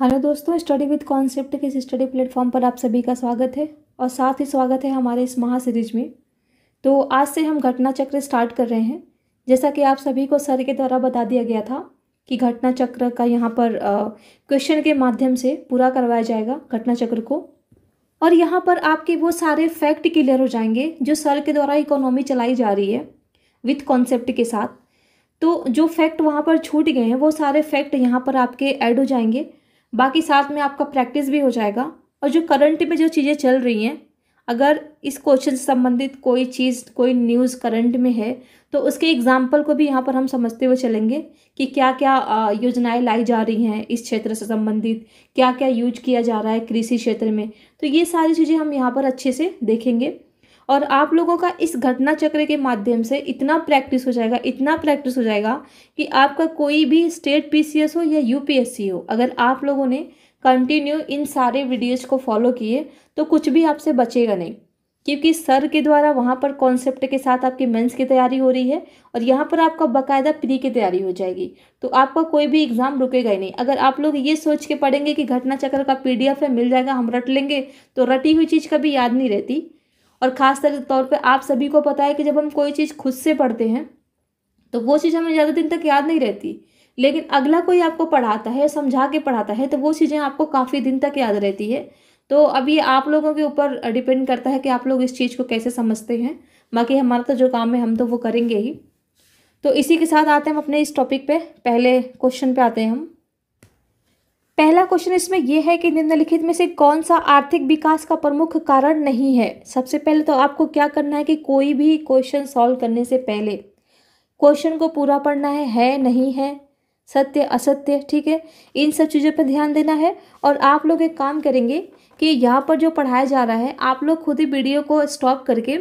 Hello दोस्तों study with concept के इस स्टडी प्लेटफॉर्म पर आप सभी का स्वागत है और साथ ही स्वागत है हमारे इस महा सीरीज में तो आज से हम घटना चक्र स्टार्ट कर रहे हैं जैसा कि आप सभी को सर के द्वारा बता दिया गया था कि घटना चक्र का यहाँ पर क्वेश्चन के माध्यम से पूरा करवाया जाएगा घटना चक्र को और यहाँ पर आपके वो सारे फैक्ट क्लियर हो जाएंगे जो सर के द्वारा इकोनॉमी चलाई जा रही है विथ कॉन्सेप्ट के साथ तो जो फैक्ट वहाँ पर छूट गए हैं वो सारे फैक्ट यहाँ पर आपके ऐड हो जाएंगे बाकी साथ में आपका प्रैक्टिस भी हो जाएगा और जो करंट में जो चीज़ें चल रही हैं अगर इस क्वेश्चन से संबंधित कोई चीज़ कोई न्यूज़ करंट में है तो उसके एग्जाम्पल को भी यहाँ पर हम समझते हुए चलेंगे कि क्या क्या योजनाएं लाई जा रही हैं इस क्षेत्र से संबंधित क्या क्या यूज किया जा रहा है कृषि क्षेत्र में तो ये सारी चीज़ें हम यहाँ पर अच्छे से देखेंगे और आप लोगों का इस घटना चक्र के माध्यम से इतना प्रैक्टिस हो जाएगा इतना प्रैक्टिस हो जाएगा कि आपका कोई भी स्टेट पीसीएस हो या यूपीएससी हो अगर आप लोगों ने कंटिन्यू इन सारे वीडियोज़ को फॉलो किए तो कुछ भी आपसे बचेगा नहीं क्योंकि सर के द्वारा वहाँ पर कॉन्सेप्ट के साथ आपकी मेंस की तैयारी हो रही है और यहाँ पर आपका बकायदा प्री की तैयारी हो जाएगी तो आपका कोई भी एग्ज़ाम रुकेगा ही नहीं अगर आप लोग ये सोच के पढ़ेंगे कि घटना चक्र का पीडीएफ है मिल जाएगा हम रट लेंगे तो रटी हुई चीज़ कभी याद नहीं रहती और ख़ास तौर पे आप सभी को पता है कि जब हम कोई चीज़ खुद से पढ़ते हैं तो वो चीज़ हमें ज़्यादा दिन तक याद नहीं रहती लेकिन अगला कोई आपको पढ़ाता है समझा के पढ़ाता है तो वो चीज़ें आपको काफ़ी दिन तक याद रहती है तो अब ये आप लोगों के ऊपर डिपेंड करता है कि आप लोग इस चीज़ को कैसे समझते हैं बाकी हमारा तो जो काम है हम तो वो करेंगे ही तो इसी के साथ आते हैं हम अपने इस टॉपिक पे पहले क्वेश्चन पे आते हैं हम पहला क्वेश्चन इसमें यह है कि निम्नलिखित में से कौन सा आर्थिक विकास का प्रमुख कारण नहीं है सबसे पहले तो आपको क्या करना है कि कोई भी क्वेश्चन सॉल्व करने से पहले क्वेश्चन को पूरा पढ़ना है है नहीं है सत्य असत्य ठीक है इन सब चीज़ों पर ध्यान देना है और आप लोग एक काम करेंगे कि यहाँ पर जो पढ़ाया जा रहा है आप लोग खुद ही वीडियो को स्टॉप करके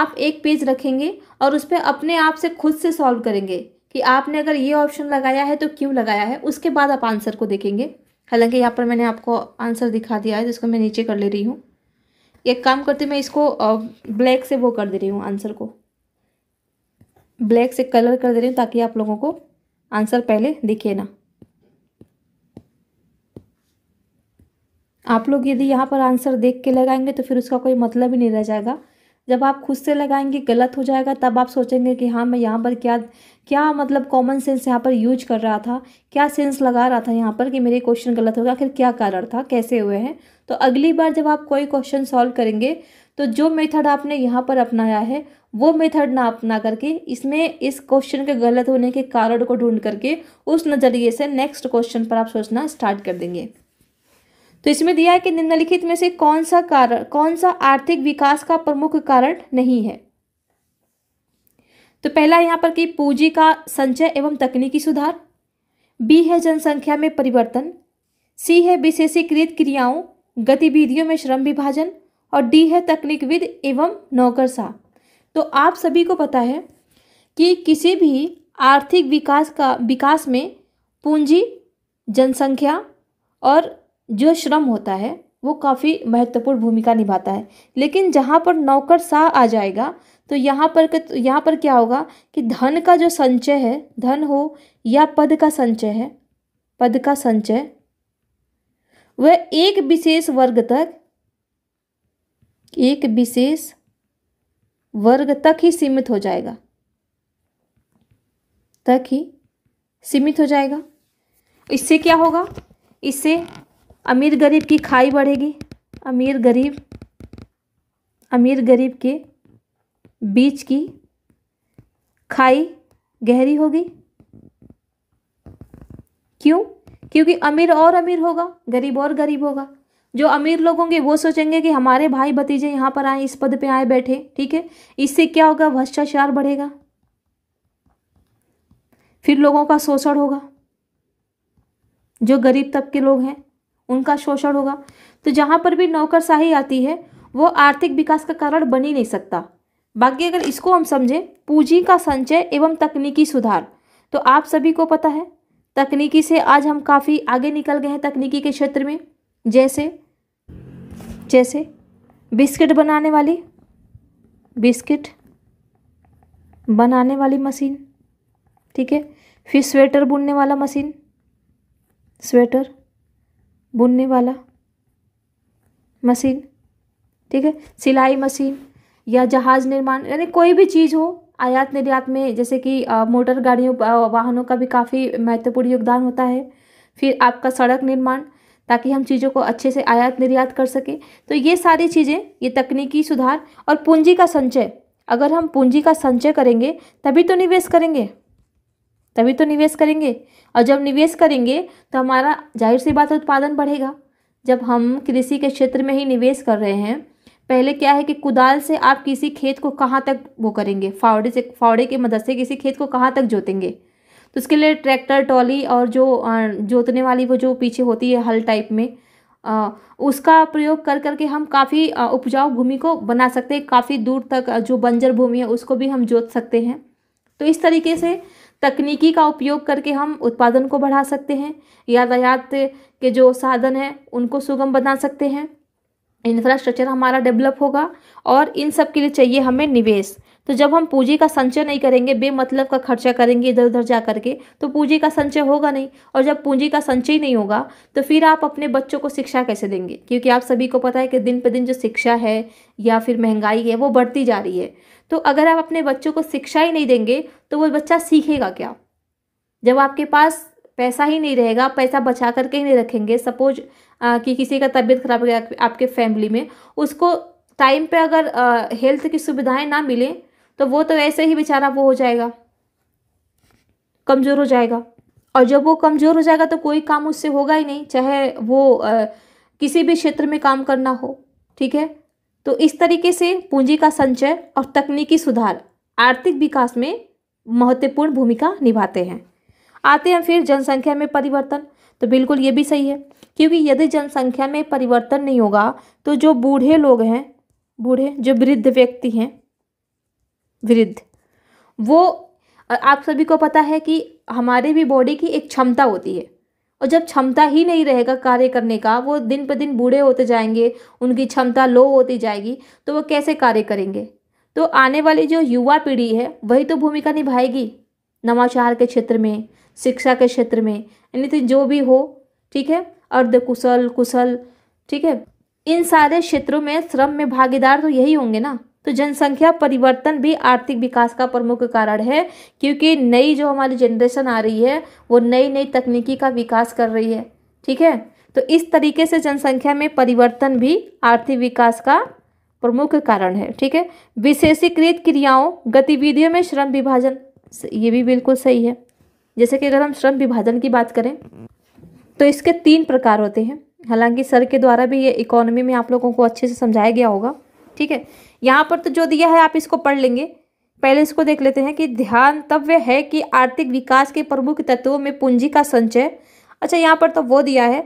आप एक पेज रखेंगे और उस पर अपने आप से खुद से सॉल्व करेंगे कि आपने अगर ये ऑप्शन लगाया है तो क्यों लगाया है उसके बाद आप आंसर को देखेंगे हालांकि यहाँ पर मैंने आपको आंसर दिखा दिया है जिसको तो मैं नीचे कर ले रही हूँ एक काम करती मैं इसको ब्लैक से वो कर दे रही हूँ आंसर को ब्लैक से कलर कर दे रही हूँ ताकि आप लोगों को आंसर पहले दिखे ना आप लोग यदि यहाँ पर आंसर देख के लगाएंगे तो फिर उसका कोई मतलब ही नहीं रह जाएगा जब आप खुद से लगाएंगे गलत हो जाएगा तब आप सोचेंगे कि हाँ मैं यहाँ पर क्या क्या मतलब कॉमन सेंस यहाँ पर यूज कर रहा था क्या सेंस लगा रहा था यहाँ पर कि मेरे क्वेश्चन गलत हो गया आखिर क्या कारण था कैसे हुए हैं तो अगली बार जब आप कोई क्वेश्चन सॉल्व करेंगे तो जो मेथड आपने यहाँ पर अपनाया है वो मेथड ना अपना करके इसमें इस क्वेश्चन के गलत होने के कारण को ढूंढ करके उस नज़रिए से नेक्स्ट क्वेश्चन पर आप सोचना स्टार्ट कर देंगे तो इसमें दिया है कि निम्नलिखित में से कौन सा कारण कौन सा आर्थिक विकास का प्रमुख कारण नहीं है तो पहला यहाँ पर कि पूंजी का संचय एवं तकनीकी सुधार बी है जनसंख्या में परिवर्तन सी है विशेषीकृत क्रियाओं गतिविधियों में श्रम विभाजन और डी है तकनीकविद एवं नौकरशाह तो आप सभी को पता है कि किसी भी आर्थिक विकास का विकास में पूंजी जनसंख्या और जो श्रम होता है वो काफ़ी महत्वपूर्ण भूमिका निभाता है लेकिन जहाँ पर नौकरशाह आ जाएगा तो यहाँ पर यहाँ पर क्या होगा कि धन का जो संचय है धन हो या पद का संचय है पद का संचय वह एक विशेष वर्ग तक एक विशेष वर्ग तक ही सीमित हो जाएगा तक ही सीमित हो जाएगा इससे क्या होगा इससे अमीर गरीब की खाई बढ़ेगी अमीर गरीब अमीर गरीब के बीच की खाई गहरी होगी क्यों क्योंकि अमीर और अमीर होगा गरीब और गरीब होगा जो अमीर लोग होंगे वो सोचेंगे कि हमारे भाई भतीजे यहाँ पर आए इस पद पे आए बैठे ठीक है इससे क्या होगा भ्रष्टाचार बढ़ेगा फिर लोगों का शोषण होगा जो गरीब तबके लोग हैं उनका शोषण होगा तो जहाँ पर भी नौकरशाही आती है वो आर्थिक विकास का कारण बन ही नहीं सकता बाकी अगर इसको हम समझें पूंजी का संचय एवं तकनीकी सुधार तो आप सभी को पता है तकनीकी से आज हम काफ़ी आगे निकल गए हैं तकनीकी के क्षेत्र में जैसे जैसे बिस्किट बनाने वाली बिस्किट बनाने वाली मशीन ठीक है फिर स्वेटर बुनने वाला मशीन स्वेटर बुनने वाला मशीन ठीक है सिलाई मशीन या जहाज़ निर्माण यानी कोई भी चीज़ हो आयात निर्यात में जैसे कि मोटर गाड़ियों वाहनों का भी काफ़ी महत्वपूर्ण योगदान होता है फिर आपका सड़क निर्माण ताकि हम चीज़ों को अच्छे से आयात निर्यात कर सकें तो ये सारी चीज़ें ये तकनीकी सुधार और पूंजी का संचय अगर हम पूंजी का संचय करेंगे तभी तो निवेश करेंगे तभी तो निवेश करेंगे और जब निवेश करेंगे तो हमारा जाहिर सी बात उत्पादन बढ़ेगा जब हम कृषि के क्षेत्र में ही निवेश कर रहे हैं पहले क्या है कि कुदाल से आप किसी खेत को कहाँ तक वो करेंगे फावड़े से फावड़े के मदद से किसी खेत को कहाँ तक जोतेंगे तो उसके लिए ट्रैक्टर ट्रॉली और जो जोतने वाली वो जो पीछे होती है हल टाइप में आ, उसका प्रयोग कर करके हम काफ़ी उपजाऊ भूमि को बना सकते हैं काफ़ी दूर तक जो बंजर भूमि है उसको भी हम जोत सकते हैं तो इस तरीके से तकनीकी का उपयोग करके हम उत्पादन को बढ़ा सकते हैं यातायात के जो साधन हैं उनको सुगम बना सकते हैं इंफ्रास्ट्रक्चर हमारा डेवलप होगा और इन सब के लिए चाहिए हमें निवेश तो जब हम पूंजी का संचय नहीं करेंगे बेमतलब का खर्चा करेंगे इधर उधर जा करके तो पूंजी का संचय होगा नहीं और जब पूंजी का संचय ही नहीं होगा तो फिर आप अपने बच्चों को शिक्षा कैसे देंगे क्योंकि आप सभी को पता है कि दिन पर दिन जो शिक्षा है या फिर महंगाई है वो बढ़ती जा रही है तो अगर आप अपने बच्चों को शिक्षा ही नहीं देंगे तो वो बच्चा सीखेगा क्या जब आपके पास पैसा ही नहीं रहेगा पैसा बचा करके ही नहीं रखेंगे सपोज कि किसी का तबीयत खराब हो गया आपके फैमिली में उसको टाइम पे अगर हेल्थ की सुविधाएं ना मिले तो वो तो ऐसे ही बेचारा वो हो जाएगा कमज़ोर हो जाएगा और जब वो कमज़ोर हो जाएगा तो कोई काम उससे होगा ही नहीं चाहे वो आ, किसी भी क्षेत्र में काम करना हो ठीक है तो इस तरीके से पूंजी का संचय और तकनीकी सुधार आर्थिक विकास में महत्वपूर्ण भूमिका निभाते हैं आते हैं फिर जनसंख्या में परिवर्तन तो बिल्कुल ये भी सही है क्योंकि यदि जनसंख्या में परिवर्तन नहीं होगा तो जो बूढ़े लोग हैं बूढ़े जो वृद्ध व्यक्ति हैं वृद्ध वो आप सभी को पता है कि हमारे भी बॉडी की एक क्षमता होती है और जब क्षमता ही नहीं रहेगा कार्य करने का वो दिन पर दिन बूढ़े होते जाएंगे उनकी क्षमता लो होती जाएगी तो वो कैसे कार्य करेंगे तो आने वाली जो युवा पीढ़ी है वही तो भूमिका निभाएगी नवाचार के क्षेत्र में शिक्षा के क्षेत्र में तो जो भी हो ठीक है अर्ध कुशल कुशल ठीक है इन सारे क्षेत्रों में श्रम में भागीदार तो यही होंगे ना तो जनसंख्या परिवर्तन भी आर्थिक विकास का प्रमुख कारण है क्योंकि नई जो हमारी जनरेशन आ रही है वो नई नई तकनीकी का विकास कर रही है ठीक है तो इस तरीके से जनसंख्या में परिवर्तन भी आर्थिक विकास का प्रमुख कारण है ठीक है विशेषीकृत क्रियाओं गतिविधियों में श्रम विभाजन ये भी बिल्कुल सही है जैसे कि अगर हम श्रम विभाजन की बात करें तो इसके तीन प्रकार होते हैं हालांकि सर के द्वारा भी ये इकोनॉमी में आप लोगों को अच्छे से समझाया गया होगा ठीक है यहाँ पर तो जो दिया है आप इसको पढ़ लेंगे पहले इसको देख लेते हैं कि ध्यान तव्य है कि आर्थिक विकास के प्रमुख तत्वों में पूंजी का संचय अच्छा यहाँ पर तो वो दिया है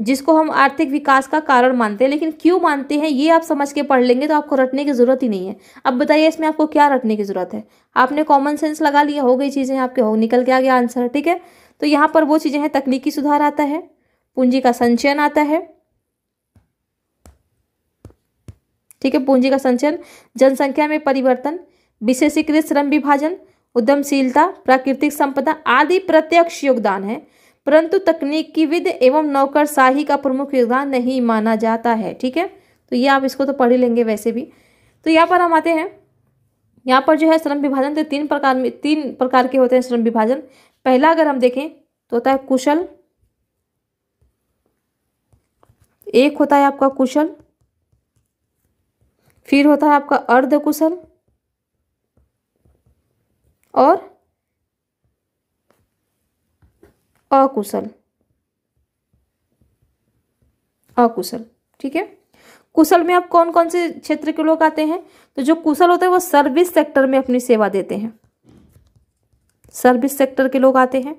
जिसको हम आर्थिक विकास का कारण मानते हैं लेकिन क्यों मानते हैं ये आप समझ के पढ़ लेंगे तो आपको रटने की ज़रूरत ही नहीं है अब बताइए इसमें आपको क्या रटने की ज़रूरत है आपने कॉमन सेंस लगा लिया हो गई चीज़ें आपके हो निकल के आ गया आंसर ठीक है तो यहाँ पर वो चीज़ें हैं तकनीकी सुधार आता है पूंजी का संचयन आता है ठीक है पूंजी का संचयन जनसंख्या में परिवर्तन विशेषीकृत श्रम विभाजन उद्यमशीलता प्राकृतिक संपदा आदि प्रत्यक्ष योगदान है परंतु तकनीक की विद एवं नौकरशाही का प्रमुख योगदान नहीं माना जाता है ठीक है तो ये आप इसको तो पढ़ ही लेंगे वैसे भी तो यहाँ पर हम आते हैं यहाँ पर जो है श्रम विभाजन तो तीन प्रकार में तीन प्रकार के होते हैं श्रम विभाजन पहला अगर हम देखें तो होता है कुशल एक होता है आपका कुशल फिर होता है आपका अर्ध कुशल और अकुशल अकुशल ठीक है कुशल में आप कौन कौन से क्षेत्र के लोग आते हैं तो जो कुशल होते हैं वो सर्विस सेक्टर में अपनी सेवा देते हैं सर्विस सेक्टर के लोग आते हैं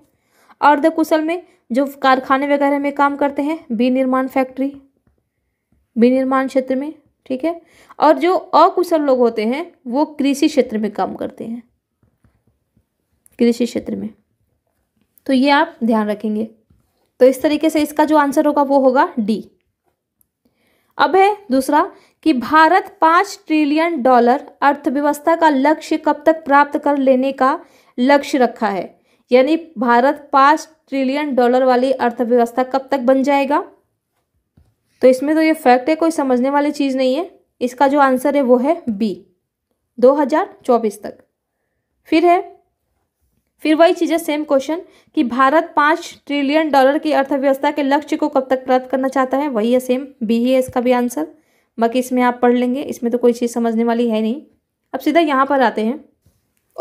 अर्ध कुशल में जो कारखाने वगैरह में काम करते हैं विनिर्माण फैक्ट्री विनिर्माण क्षेत्र में ठीक है और जो अकुशल लोग होते हैं वो कृषि क्षेत्र में काम करते हैं कृषि क्षेत्र में तो ये आप ध्यान रखेंगे तो इस तरीके से इसका जो आंसर होगा वो होगा डी अब है दूसरा कि भारत पाँच ट्रिलियन डॉलर अर्थव्यवस्था का लक्ष्य कब तक प्राप्त कर लेने का लक्ष्य रखा है यानी भारत पाँच ट्रिलियन डॉलर वाली अर्थव्यवस्था कब तक बन जाएगा तो इसमें तो ये फैक्ट है कोई समझने वाली चीज़ नहीं है इसका जो आंसर है वो है बी 2024 तक फिर है फिर वही चीज़ें सेम क्वेश्चन कि भारत पाँच ट्रिलियन डॉलर की अर्थव्यवस्था के लक्ष्य को कब तक प्राप्त करना चाहता है वही है सेम बी ही है इसका भी आंसर बाकी इसमें आप पढ़ लेंगे इसमें तो कोई चीज़ समझने वाली है नहीं अब सीधा यहाँ पर आते हैं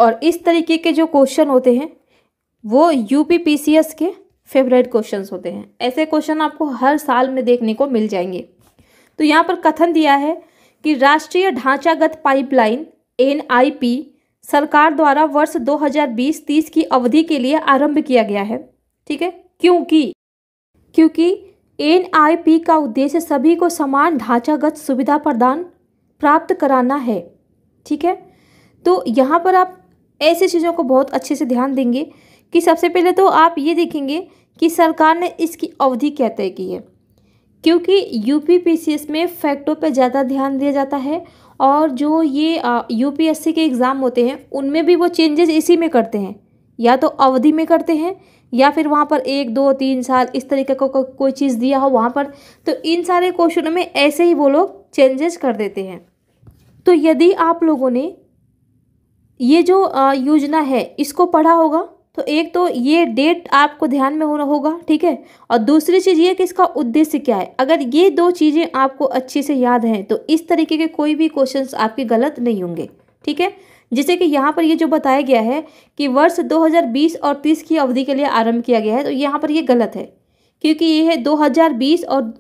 और इस तरीके के जो क्वेश्चन होते हैं वो यू के फेवरेट क्वेश्चन होते हैं ऐसे क्वेश्चन आपको हर साल में देखने को मिल जाएंगे तो यहाँ पर कथन दिया है कि राष्ट्रीय ढांचागत पाइपलाइन एन सरकार द्वारा वर्ष 2020-30 की अवधि के लिए आरंभ किया गया है ठीक है क्योंकि क्योंकि एनआईपी का उद्देश्य सभी को समान ढांचागत सुविधा प्रदान प्राप्त कराना है ठीक है तो यहाँ पर आप ऐसी चीज़ों को बहुत अच्छे से ध्यान देंगे कि सबसे पहले तो आप ये देखेंगे कि सरकार ने इसकी अवधि क्या तय की है क्योंकि यू में फैक्टों पर ज़्यादा ध्यान दिया जाता है और जो ये यू पी एस सी के एग्ज़ाम होते हैं उनमें भी वो चेंजेस इसी में करते हैं या तो अवधि में करते हैं या फिर वहाँ पर एक दो तीन साल इस तरीके का को, को, कोई चीज़ दिया हो वहाँ पर तो इन सारे क्वेश्चनों में ऐसे ही वो लोग चेंजेस कर देते हैं तो यदि आप लोगों ने ये जो योजना है इसको पढ़ा होगा तो एक तो ये डेट आपको ध्यान में होना होगा ठीक है और दूसरी चीज़ ये कि इसका उद्देश्य क्या है अगर ये दो चीज़ें आपको अच्छे से याद हैं तो इस तरीके के कोई भी क्वेश्चन आपके गलत नहीं होंगे ठीक है जैसे कि यहाँ पर ये जो बताया गया है कि वर्ष 2020 और 30 की अवधि के लिए आरंभ किया गया है तो यहाँ पर ये गलत है क्योंकि ये है 2020 और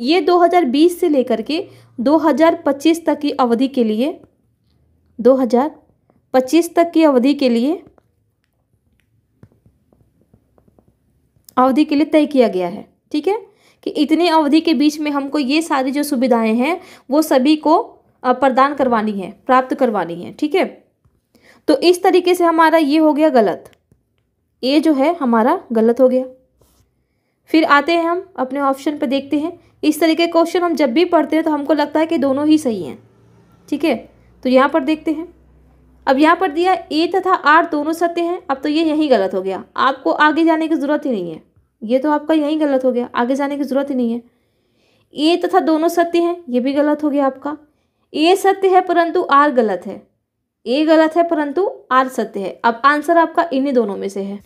ये 2020 से लेकर के 2025 तक की अवधि के लिए 2025 तक की अवधि के लिए अवधि के लिए तय किया गया है ठीक है कि इतनी अवधि के बीच में हमको ये सारी जो सुविधाएं हैं वो सभी को प्रदान करवानी है प्राप्त करवानी है ठीक है तो इस तरीके से हमारा ये हो गया गलत ये जो है हमारा गलत हो गया फिर आते हैं हम अपने ऑप्शन पर देखते हैं इस तरीके के क्वेश्चन हम जब भी पढ़ते हैं तो हमको लगता है कि दोनों ही सही हैं ठीक है तो यहाँ पर देखते हैं अब यहाँ पर दिया ए तथा आर दोनों सत्य हैं अब तो ये यहीं गलत हो गया आपको आगे जाने की ज़रूरत ही नहीं है ये तो आपका यहीं गलत हो गया आगे जाने की ज़रूरत ही नहीं है ए तथा दोनों सत्य हैं ये भी गलत हो गया आपका ए सत्य है परंतु आर गलत है ए गलत है परंतु आर सत्य है अब आंसर आपका इन्हीं दोनों में से है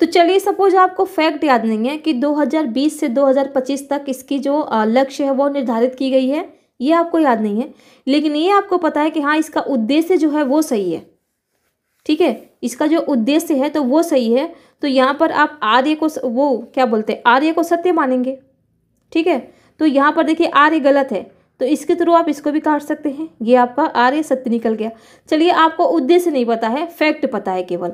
तो चलिए सपोज आपको फैक्ट याद नहीं है कि 2020 से 2025 तक इसकी जो लक्ष्य है वो निर्धारित की गई है ये आपको याद नहीं है लेकिन ये आपको पता है कि हाँ इसका उद्देश्य जो है वो सही है ठीक है इसका जो उद्देश्य है तो वो सही है तो यहाँ पर आप आर्य को वो क्या बोलते हैं आर्य को सत्य मानेंगे ठीक है तो यहाँ पर देखिए आर्य गलत है तो इसके थ्रू आप इसको भी काट सकते हैं ये आपका आर्य सत्य निकल गया चलिए आपको उद्देश्य नहीं पता है फैक्ट पता है केवल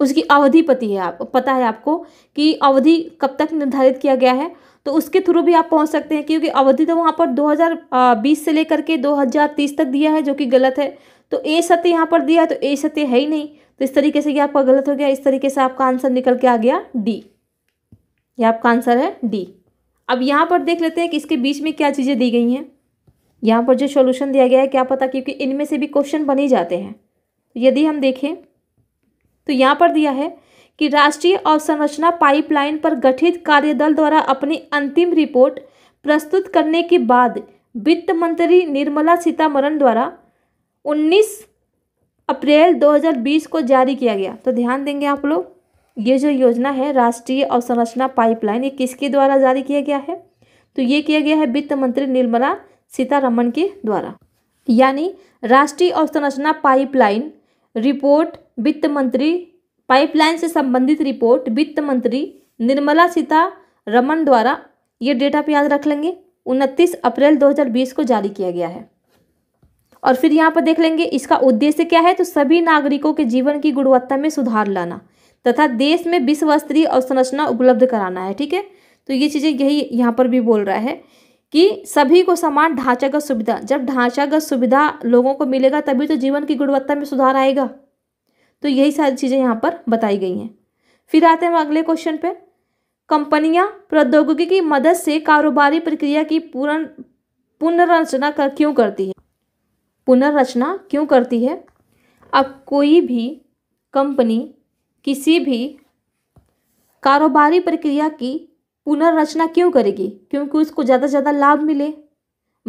उसकी अवधि पति है आप पता है आपको कि अवधि कब तक निर्धारित किया गया है तो उसके थ्रू भी आप पहुंच सकते हैं क्योंकि अवधि तो वहाँ पर 2020 से लेकर के 2030 तक दिया है जो कि गलत है तो ए सत्य यहाँ पर दिया है तो ए सत्य है ही नहीं तो इस तरीके से ये आपका गलत हो गया इस तरीके से आपका आंसर निकल के आ गया डी ये आपका आंसर है डी अब यहाँ पर देख लेते हैं कि इसके बीच में क्या चीज़ें दी गई हैं यहाँ पर जो सोल्यूशन दिया गया है क्या पता क्योंकि इनमें से भी क्वेश्चन बने जाते हैं यदि हम देखें तो यहाँ पर दिया है कि राष्ट्रीय अवसंरचना पाइपलाइन पर गठित कार्यदल द्वारा अपनी अंतिम रिपोर्ट प्रस्तुत करने के बाद वित्त मंत्री निर्मला सीतारमण द्वारा 19 अप्रैल 2020 को जारी किया गया तो ध्यान देंगे आप लोग ये जो योजना है राष्ट्रीय अवसंरचना पाइपलाइन ये किसके द्वारा जारी किया गया है तो ये किया गया है वित्त मंत्री निर्मला सीतारमण के द्वारा यानी राष्ट्रीय अवसंरचना पाइपलाइन रिपोर्ट वित्त मंत्री पाइपलाइन से संबंधित रिपोर्ट वित्त मंत्री निर्मला सीतारमन द्वारा ये डेट आप याद रख लेंगे उनतीस अप्रैल 2020 को जारी किया गया है और फिर यहाँ पर देख लेंगे इसका उद्देश्य क्या है तो सभी नागरिकों के जीवन की गुणवत्ता में सुधार लाना तथा देश में विश्व स्तरीय अवसंरचना उपलब्ध कराना है ठीक है तो ये चीज़ें यही यहाँ पर भी बोल रहा है कि सभी को समान ढांचागत सुविधा जब ढांचागत सुविधा लोगों को मिलेगा तभी तो जीवन की गुणवत्ता में सुधार आएगा तो यही सारी चीज़ें यहाँ पर बताई गई हैं फिर आते हैं हम अगले क्वेश्चन पे कंपनियाँ प्रौद्योगिकी की मदद से कारोबारी प्रक्रिया की पूर्ण पुनर्रचना कर क्यों करती है पुनर्रचना क्यों करती है अब कोई भी कंपनी किसी भी कारोबारी प्रक्रिया की पुनर्रचना क्यों करेगी क्योंकि उसको ज़्यादा से ज़्यादा लाभ मिले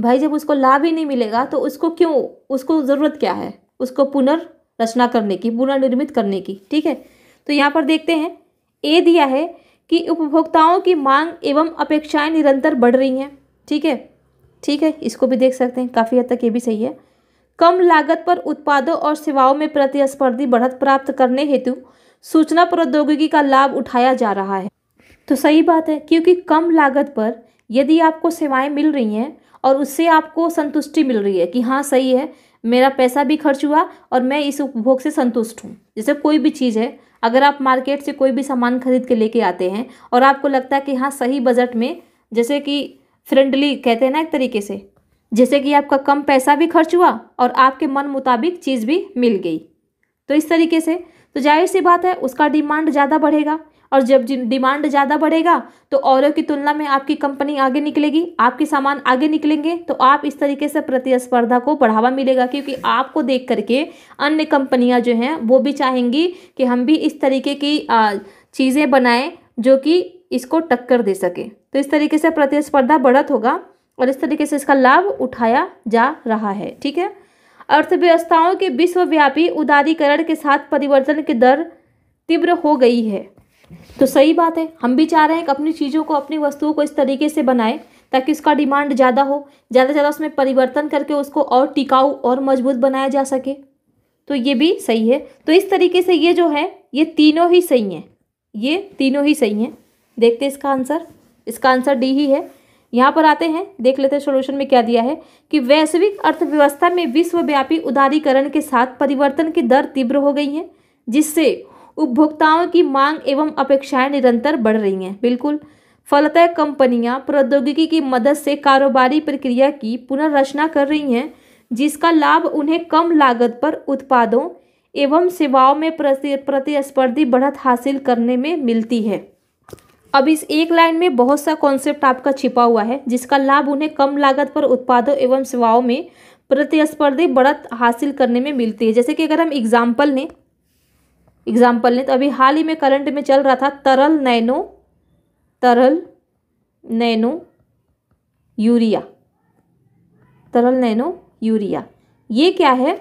भाई जब उसको लाभ ही नहीं मिलेगा तो उसको क्यों उसको ज़रूरत क्या है उसको पुनर् रचना करने की पुनर्निर्मित करने की ठीक है तो यहाँ पर देखते हैं ए दिया है कि उपभोक्ताओं की मांग एवं अपेक्षाएं निरंतर बढ़ रही हैं ठीक है ठीक है इसको भी देख सकते हैं काफ़ी हद तक ये भी सही है कम लागत पर उत्पादों और सेवाओं में प्रतिस्पर्धी बढ़त प्राप्त करने हेतु सूचना प्रौद्योगिकी का लाभ उठाया जा रहा है तो सही बात है क्योंकि कम लागत पर यदि आपको सेवाएं मिल रही हैं और उससे आपको संतुष्टि मिल रही है कि हाँ सही है मेरा पैसा भी खर्च हुआ और मैं इस उपभोग से संतुष्ट हूँ जैसे कोई भी चीज़ है अगर आप मार्केट से कोई भी सामान खरीद के लेके आते हैं और आपको लगता है कि हाँ सही बजट में जैसे कि फ्रेंडली कहते हैं ना एक तरीके से जैसे कि आपका कम पैसा भी खर्च हुआ और आपके मन मुताबिक चीज़ भी मिल गई तो इस तरीके से तो जाहिर सी बात है उसका डिमांड ज़्यादा बढ़ेगा और जब डिमांड ज़्यादा बढ़ेगा तो औरों की तुलना में आपकी कंपनी आगे निकलेगी आपके सामान आगे निकलेंगे तो आप इस तरीके से प्रतिस्पर्धा को बढ़ावा मिलेगा क्योंकि आपको देख करके अन्य कंपनियां जो हैं वो भी चाहेंगी कि हम भी इस तरीके की चीज़ें बनाएं जो कि इसको टक्कर दे सके तो इस तरीके से प्रतिस्पर्धा बढ़त होगा और इस तरीके से इसका लाभ उठाया जा रहा है ठीक है अर्थव्यवस्थाओं के विश्वव्यापी उदारीकरण के साथ परिवर्तन की दर तीव्र हो गई है तो सही बात है हम भी चाह रहे हैं कि अपनी चीज़ों को अपनी वस्तुओं को इस तरीके से बनाएं ताकि उसका डिमांड ज़्यादा हो ज़्यादा से ज़्यादा उसमें परिवर्तन करके उसको और टिकाऊ और मजबूत बनाया जा सके तो ये भी सही है तो इस तरीके से ये जो है ये तीनों ही सही हैं ये तीनों ही सही हैं देखते इसका आंसर इसका आंसर डी ही है यहाँ पर आते हैं देख लेते हैं सोल्यूशन में क्या दिया है कि वैश्विक अर्थव्यवस्था में विश्वव्यापी उदारीकरण के साथ परिवर्तन की दर तीव्र हो गई है जिससे उपभोक्ताओं की मांग एवं अपेक्षाएं निरंतर बढ़ रही हैं बिल्कुल फलतः कंपनियां प्रौद्योगिकी की मदद से कारोबारी प्रक्रिया की पुनर्रचना कर रही हैं जिसका लाभ उन्हें कम लागत पर उत्पादों एवं सेवाओं में प्रतिस्पर्धी बढ़त हासिल करने में मिलती है अब इस एक लाइन में बहुत सा कॉन्सेप्ट आपका छिपा हुआ है जिसका लाभ उन्हें कम लागत पर उत्पादों एवं सेवाओं में प्रतिस्पर्धी बढ़त हासिल करने में मिलती है जैसे कि अगर हम एग्जाम्पल लें एग्जाम्पल लें तो अभी हाल ही में करंट में चल रहा था तरल नैनो तरल नैनो यूरिया तरल नैनो यूरिया ये क्या है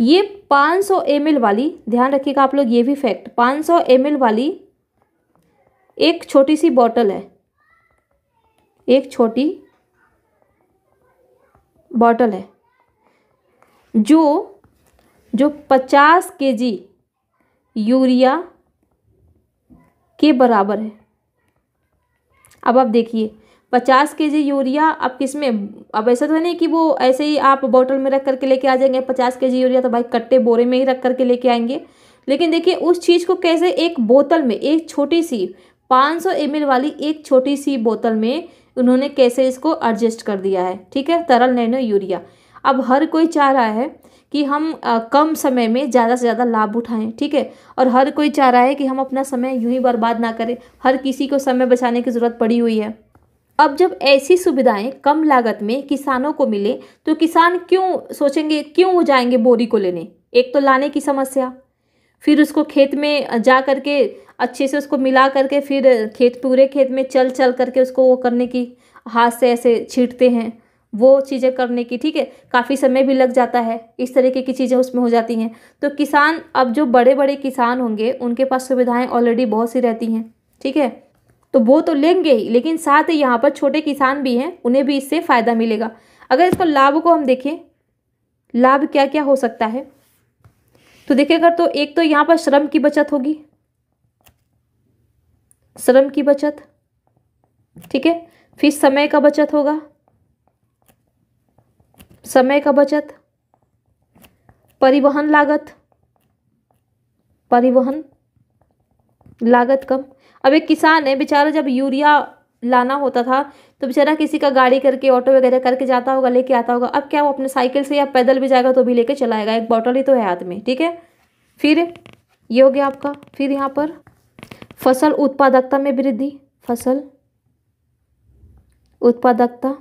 ये 500 सौ वाली ध्यान रखिएगा आप लोग ये भी फैक्ट 500 सौ वाली एक छोटी सी बॉटल है एक छोटी बॉटल है जो जो 50 केजी यूरिया के बराबर है अब आप देखिए पचास के जी यूरिया अब किस में अब ऐसा तो नहीं कि वो ऐसे ही आप बोतल में रख करके लेके आ जाएंगे पचास के जी यूरिया तो भाई कट्टे बोरे में ही रख करके लेके आएंगे लेकिन देखिए उस चीज़ को कैसे एक बोतल में एक छोटी सी 500 सौ वाली एक छोटी सी बोतल में उन्होंने कैसे इसको एडजस्ट कर दिया है ठीक है तरल नैनो यूरिया अब हर कोई चाह रहा है कि हम कम समय में ज़्यादा से ज़्यादा लाभ उठाएं ठीक है और हर कोई चाह रहा है कि हम अपना समय यूं ही बर्बाद ना करें हर किसी को समय बचाने की ज़रूरत पड़ी हुई है अब जब ऐसी सुविधाएं कम लागत में किसानों को मिले तो किसान क्यों सोचेंगे क्यों वो जाएंगे बोरी को लेने एक तो लाने की समस्या फिर उसको खेत में जा करके अच्छे से उसको मिला करके फिर खेत पूरे खेत में चल चल करके उसको वो करने की हाथ से ऐसे छींटते हैं वो चीज़ें करने की ठीक है काफ़ी समय भी लग जाता है इस तरीके की चीज़ें उसमें हो जाती हैं तो किसान अब जो बड़े बड़े किसान होंगे उनके पास सुविधाएं ऑलरेडी बहुत सी रहती हैं ठीक है तो वो तो लेंगे ही लेकिन साथ ही यहाँ पर छोटे किसान भी हैं उन्हें भी इससे फ़ायदा मिलेगा अगर इसको लाभ को हम देखें लाभ क्या क्या हो सकता है तो देखिए अगर तो एक तो यहाँ पर श्रम की बचत होगी श्रम की बचत ठीक है फिर समय का बचत होगा समय का बचत परिवहन लागत परिवहन लागत कम अब एक किसान है बेचारा जब यूरिया लाना होता था तो बेचारा किसी का गाड़ी करके ऑटो वगैरह करके जाता होगा लेके आता होगा अब क्या वो अपने साइकिल से या पैदल भी जाएगा तो भी लेके चलाएगा एक बॉटल ही तो है हाथ में ठीक है फिर ये हो गया आपका फिर यहाँ पर फसल उत्पादकता में वृद्धि फसल उत्पादकता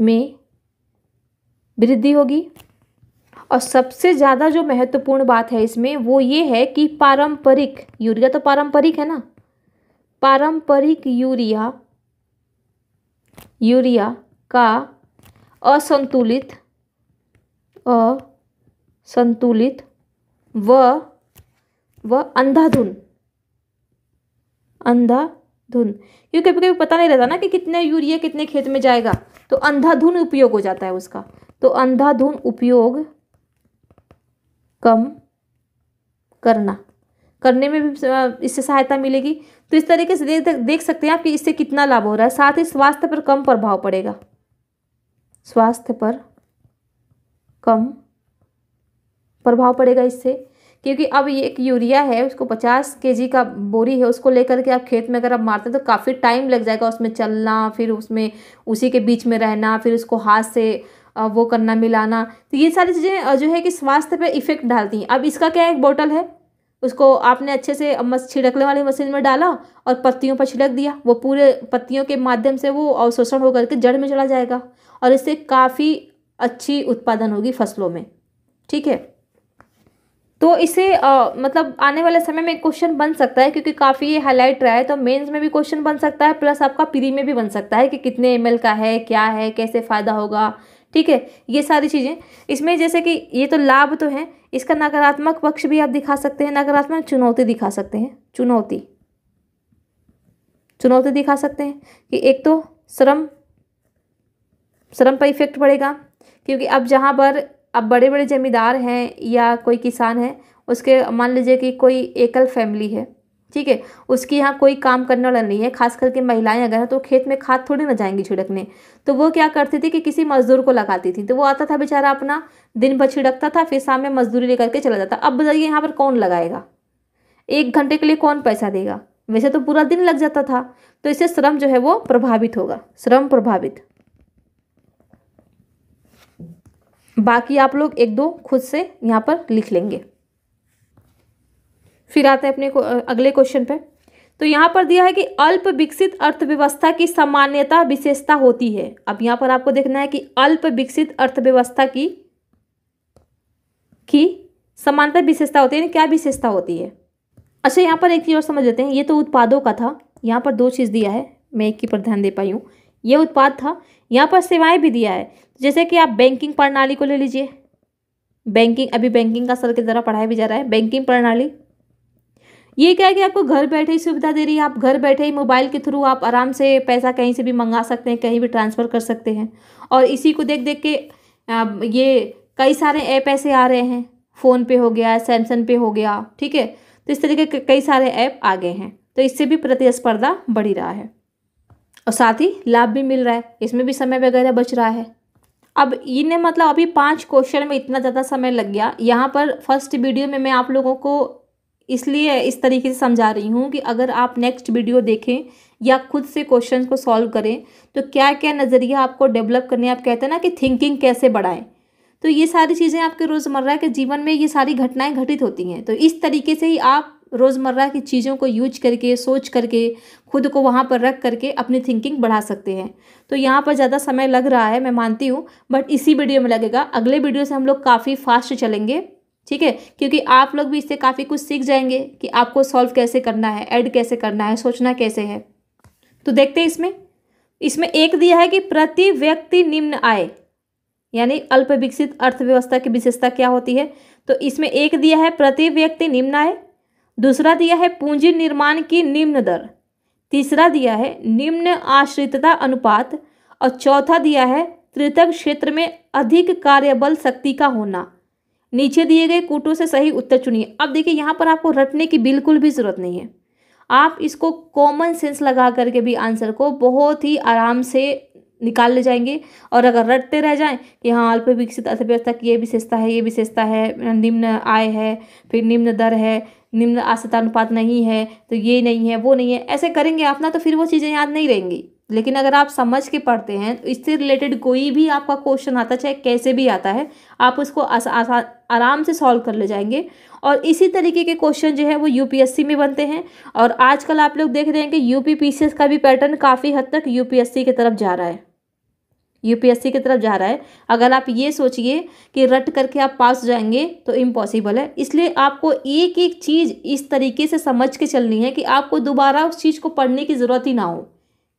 में वृद्धि होगी और सबसे ज़्यादा जो महत्वपूर्ण बात है इसमें वो ये है कि पारंपरिक यूरिया तो पारंपरिक है ना पारंपरिक यूरिया यूरिया का असंतुलित असंतुलित व व अंधाधुन अंधाधुन क्योंकि कभी कभी पता नहीं रहता ना कि कितने यूरिया कितने खेत में जाएगा तो अंधाधुन उपयोग हो जाता है उसका तो अंधाधुन उपयोग कम करना करने में भी इससे सहायता मिलेगी तो इस तरीके से देख देख सकते हैं आप कि इससे कितना लाभ हो रहा है साथ ही स्वास्थ्य पर कम प्रभाव पड़ेगा स्वास्थ्य पर कम प्रभाव पड़ेगा इससे क्योंकि अब ये एक यूरिया है उसको पचास के का बोरी है उसको लेकर के आप खेत में अगर आप मारते हैं तो काफ़ी टाइम लग जाएगा उसमें चलना फिर उसमें उसी के बीच में रहना फिर उसको हाथ से वो करना मिलाना तो ये सारी चीज़ें जो है कि स्वास्थ्य पे इफ़ेक्ट डालती हैं अब इसका क्या एक बोतल है उसको आपने अच्छे से मस छिड़कने वाली मशीन में डाला और पत्तियों पर छिड़क दिया वो पूरे पत्तियों के माध्यम से वो अवशोषण होकर के जड़ में चला जाएगा और इससे काफ़ी अच्छी उत्पादन होगी फसलों में ठीक है तो इसे आ, मतलब आने वाले समय में क्वेश्चन बन सकता है क्योंकि काफ़ी ये हाईलाइट रहा है तो मेंस में भी क्वेश्चन बन सकता है प्लस आपका प्री में भी बन सकता है कि कितने एम का है क्या है कैसे फ़ायदा होगा ठीक है ये सारी चीज़ें इसमें जैसे कि ये तो लाभ तो है इसका नकारात्मक पक्ष भी आप दिखा सकते हैं नकारात्मक चुनौती दिखा सकते हैं चुनौती चुनौती दिखा सकते हैं कि एक तो श्रम श्रम पर इफेक्ट पड़ेगा क्योंकि अब जहाँ पर अब बड़े बड़े जमींदार हैं या कोई किसान है उसके मान लीजिए कि कोई एकल फैमिली है ठीक है उसके यहाँ कोई काम करने वाला नहीं है खास करके महिलाएं अगर हैं तो खेत में खाद थोड़ी ना जाएंगी छिड़कने तो वो क्या करती थी कि किसी मजदूर को लगाती थी तो वो आता था बेचारा अपना दिन भर छिड़कता था फिर शाम में मजदूरी लेकर के चला जाता अब बताइए यहाँ पर कौन लगाएगा एक घंटे के लिए कौन पैसा देगा वैसे तो पूरा दिन लग जाता था तो इससे श्रम जो है वो प्रभावित होगा श्रम प्रभावित बाकी आप लोग एक दो खुद से यहाँ पर लिख लेंगे फिर आते हैं अपने को, अगले क्वेश्चन पे तो यहाँ पर दिया है कि अल्प विकसित अर्थव्यवस्था की सामान्यता विशेषता होती है अब यहाँ पर आपको देखना है कि अल्प विकसित अर्थव्यवस्था की की समानता विशेषता होती है क्या विशेषता होती है अच्छा यहाँ पर एक चीज़ और समझ लेते हैं ये तो उत्पादों का था यहाँ पर दो चीज़ दिया है मैं एक की पर ध्यान दे पाई हूँ ये उत्पाद था यहाँ पर सेवाएं भी दिया है जैसे कि आप बैंकिंग प्रणाली को ले लीजिए बैंकिंग अभी बैंकिंग का सर के द्वारा पढ़ाया भी जा रहा है बैंकिंग प्रणाली ये क्या है कि आपको घर बैठे ही सुविधा दे रही है आप घर बैठे ही मोबाइल के थ्रू आप आराम से पैसा कहीं से भी मंगा सकते हैं कहीं भी ट्रांसफ़र कर सकते हैं और इसी को देख देख के ये कई सारे ऐप ऐसे आ रहे हैं फ़ोन पे हो गया सैमसंग पे हो गया ठीक है तो इस तरीके के कई सारे ऐप आ गए हैं तो इससे भी प्रतिस्पर्धा बढ़ी रहा है और साथ ही लाभ भी मिल रहा है इसमें भी समय वगैरह बच रहा है अब इन्हें मतलब अभी पांच क्वेश्चन में इतना ज़्यादा समय लग गया यहाँ पर फर्स्ट वीडियो में मैं आप लोगों को इसलिए इस तरीके से समझा रही हूँ कि अगर आप नेक्स्ट वीडियो देखें या खुद से क्वेश्चन को सॉल्व करें तो क्या क्या नज़रिया आपको डेवलप करने आप कहते हैं ना कि थिंकिंग कैसे बढ़ाएं तो ये सारी चीज़ें आपके रोज़मर्रा के जीवन में ये सारी घटनाएं घटित होती हैं तो इस तरीके से ही आप रोज़मर्रा की चीज़ों को यूज करके सोच करके खुद को वहाँ पर रख करके अपनी थिंकिंग बढ़ा सकते हैं तो यहाँ पर ज़्यादा समय लग रहा है मैं मानती हूँ बट इसी वीडियो में लगेगा अगले वीडियो से हम लोग काफ़ी फास्ट चलेंगे ठीक है क्योंकि आप लोग भी इससे काफ़ी कुछ सीख जाएंगे कि आपको सॉल्व कैसे करना है ऐड कैसे करना है सोचना कैसे है तो देखते हैं इसमें इसमें एक दिया है कि प्रति व्यक्ति निम्न आय यानी अल्प विकसित अर्थव्यवस्था की विशेषता क्या होती है तो इसमें एक दिया है प्रति व्यक्ति निम्न आय दूसरा दिया है पूंजी निर्माण की निम्न दर तीसरा दिया है निम्न आश्रितता अनुपात और चौथा दिया है तृतक क्षेत्र में अधिक कार्यबल शक्ति का होना नीचे दिए गए कूटों से सही उत्तर चुनिए अब देखिए यहाँ पर आपको रटने की बिल्कुल भी ज़रूरत नहीं है आप इसको कॉमन सेंस लगा करके भी आंसर को बहुत ही आराम से निकाल ले जाएंगे और अगर रटते रह जाएं कि हाँ अल्प विकसित अर्थव्यवस्था की ये विशेषता है ये विशेषता है निम्न आय है फिर निम्न दर है निम्न आश्रितानुपात नहीं है तो ये नहीं है वो नहीं है ऐसे करेंगे आप ना तो फिर वो चीज़ें याद नहीं रहेंगी लेकिन अगर आप समझ के पढ़ते हैं तो इससे रिलेटेड कोई भी आपका क्वेश्चन आता चाहे कैसे भी आता है आप उसको आसान आराम से सॉल्व कर ले जाएंगे और इसी तरीके के क्वेश्चन जो है वो यूपीएससी में बनते हैं और आजकल आप लोग देख रहे हैं कि यूपी पीसीएस का भी पैटर्न काफ़ी हद तक यूपीएससी की तरफ जा रहा है यूपीएससी की तरफ जा रहा है अगर आप ये सोचिए कि रट करके आप पास जाएंगे तो इम्पॉसिबल है इसलिए आपको एक एक चीज़ इस तरीके से समझ के चलनी है कि आपको दोबारा उस चीज़ को पढ़ने की ज़रूरत ही ना हो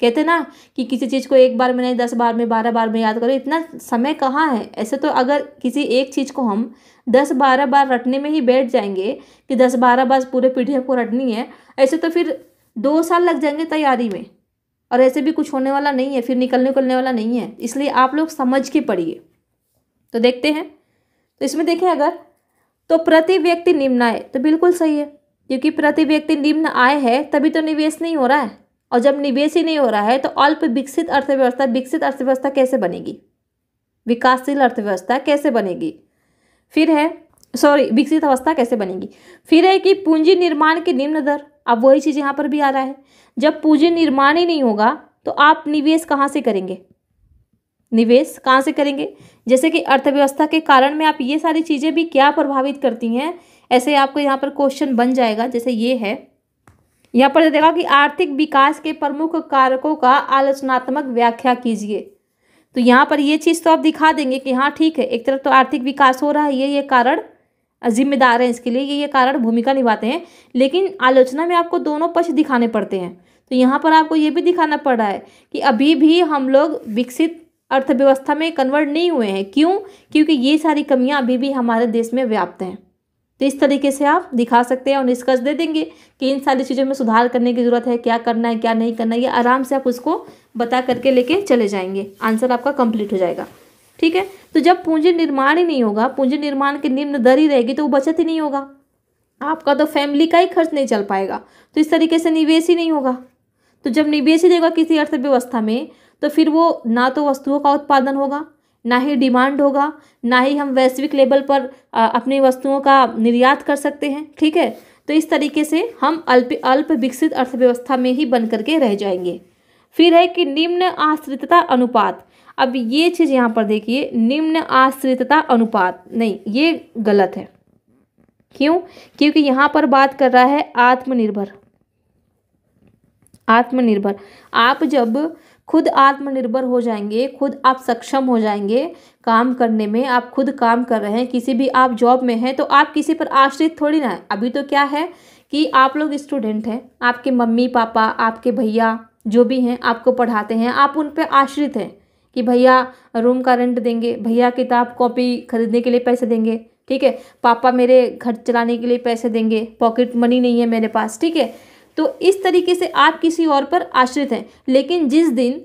कहते ना कि किसी चीज़ को एक बार में नहीं दस बार में बारह बार में याद करो इतना समय कहाँ है ऐसे तो अगर किसी एक चीज़ को हम दस बारह बार रटने में ही बैठ जाएंगे कि दस बारह बार पूरे पीढ़ी को रटनी है ऐसे तो फिर दो साल लग जाएंगे तैयारी में और ऐसे भी कुछ होने वाला नहीं है फिर निकलने निकलने वाला नहीं है इसलिए आप लोग समझ के पढ़िए तो देखते हैं तो इसमें देखें अगर तो प्रति व्यक्ति निम्न आए तो बिल्कुल सही है क्योंकि प्रति व्यक्ति निम्न आए है तभी तो निवेश नहीं हो रहा है और जब निवेश ही नहीं हो रहा है तो अल्प विकसित अर्थव्यवस्था विकसित अर्थव्यवस्था कैसे बनेगी विकासशील अर्थव्यवस्था कैसे बनेगी फिर है सॉरी विकसित अवस्था कैसे बनेगी फिर है कि पूंजी निर्माण की निम्न दर अब वही चीज़ यहाँ पर भी आ रहा है जब पूंजी निर्माण ही नहीं होगा तो आप निवेश कहाँ से करेंगे निवेश कहाँ से करेंगे जैसे कि अर्थव्यवस्था के कारण में आप ये सारी चीज़ें भी क्या प्रभावित करती हैं ऐसे आपको यहाँ पर क्वेश्चन बन जाएगा जैसे ये है यहाँ पर देखा कि आर्थिक विकास के प्रमुख कारकों का आलोचनात्मक व्याख्या कीजिए तो यहाँ पर ये चीज़ तो आप दिखा देंगे कि हाँ ठीक है एक तरफ तो आर्थिक विकास हो रहा है ये ये कारण जिम्मेदार हैं इसके लिए ये ये कारण भूमिका निभाते हैं लेकिन आलोचना में आपको दोनों पक्ष दिखाने पड़ते हैं तो यहाँ पर आपको ये भी दिखाना पड़ रहा है कि अभी भी हम लोग विकसित अर्थव्यवस्था में कन्वर्ट नहीं हुए हैं क्यों क्योंकि ये सारी कमियाँ अभी भी हमारे देश में व्याप्त हैं तो इस तरीके से आप दिखा सकते हैं और निष्कर्ष दे देंगे कि इन सारी चीज़ों में सुधार करने की ज़रूरत है क्या करना है क्या नहीं करना है ये आराम से आप उसको बता करके लेके चले जाएंगे आंसर आपका कंप्लीट हो जाएगा ठीक है तो जब पूंजी निर्माण ही नहीं होगा पूंजी निर्माण की निम्न दर ही रहेगी तो वो बचत ही नहीं होगा आपका तो फैमिली का ही खर्च नहीं चल पाएगा तो इस तरीके से निवेश ही नहीं होगा तो जब निवेश ही देगा किसी अर्थव्यवस्था में तो फिर वो ना तो वस्तुओं का उत्पादन होगा ना ही डिमांड होगा ना ही हम वैश्विक लेवल पर अपनी वस्तुओं का निर्यात कर सकते हैं ठीक है तो इस तरीके से हम अल्प अल्प विकसित अर्थव्यवस्था में ही बन करके रह जाएंगे फिर है कि निम्न आश्रितता अनुपात अब ये चीज़ यहाँ पर देखिए निम्न आश्रितता अनुपात नहीं ये गलत है क्यों क्योंकि यहाँ पर बात कर रहा है आत्मनिर्भर आत्मनिर्भर आप जब खुद आत्मनिर्भर हो जाएंगे खुद आप सक्षम हो जाएंगे काम करने में आप खुद काम कर रहे हैं किसी भी आप जॉब में हैं तो आप किसी पर आश्रित थोड़ी ना है अभी तो क्या है कि आप लोग स्टूडेंट हैं आपके मम्मी पापा आपके भैया जो भी हैं आपको पढ़ाते हैं आप उन पर आश्रित हैं कि भैया रूम का रेंट देंगे भैया किताब कॉपी खरीदने के लिए पैसे देंगे ठीक है पापा मेरे घर चलाने के लिए पैसे देंगे पॉकेट मनी नहीं है मेरे पास ठीक है तो इस तरीके से आप किसी और पर आश्रित हैं लेकिन जिस दिन